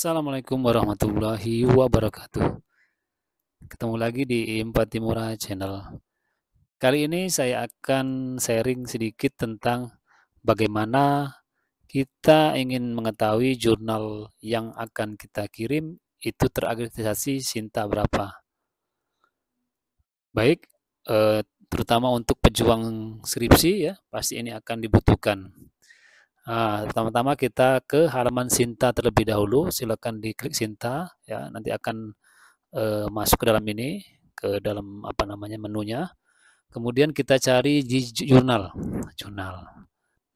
Assalamualaikum warahmatullahi wabarakatuh. Ketemu lagi di Empat Timurah Channel. Kali ini saya akan sharing sedikit tentang bagaimana kita ingin mengetahui jurnal yang akan kita kirim itu terakreditasi Sinta berapa. Baik, eh, terutama untuk pejuang skripsi ya, pasti ini akan dibutuhkan. Ah, pertama-tama kita ke halaman Sinta terlebih dahulu. Silakan diklik Sinta, ya. Nanti akan uh, masuk ke dalam ini, ke dalam apa namanya menunya. Kemudian kita cari di jurnal, jurnal.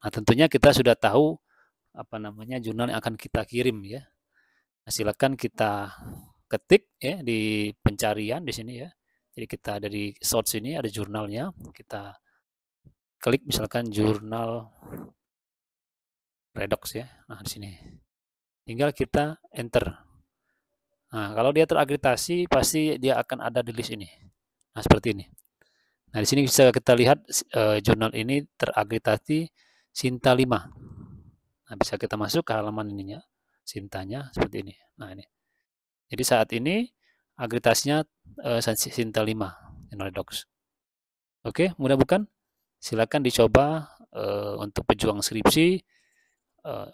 Nah, tentunya kita sudah tahu apa namanya jurnal yang akan kita kirim, ya. Nah, silakan kita ketik ya di pencarian di sini ya. Jadi kita dari source ini ada jurnalnya, kita klik misalkan jurnal redox ya. Nah, di sini. Tinggal kita enter. Nah, kalau dia teragritasi pasti dia akan ada di list ini. Nah, seperti ini. Nah, di sini bisa kita lihat e, jurnal ini teragritasi Sinta 5. Nah, bisa kita masuk ke halaman ininya, Sintanya seperti ini. Nah, ini. Jadi saat ini agritasnya e, eh, Sinta 5 jurnal redox. Oke, mudah bukan? Silakan dicoba e, untuk pejuang skripsi Eh,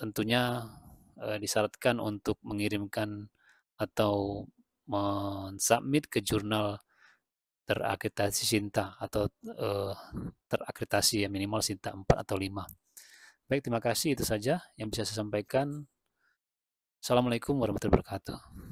tentunya uh, disyaratkan untuk mengirimkan atau mensubmit ke jurnal terakreditasi Sinta atau eh, terakreditasi ya minimal Sinta 4 atau 5. Baik, terima kasih itu saja yang bisa saya sampaikan. Assalamualaikum warahmatullahi wabarakatuh.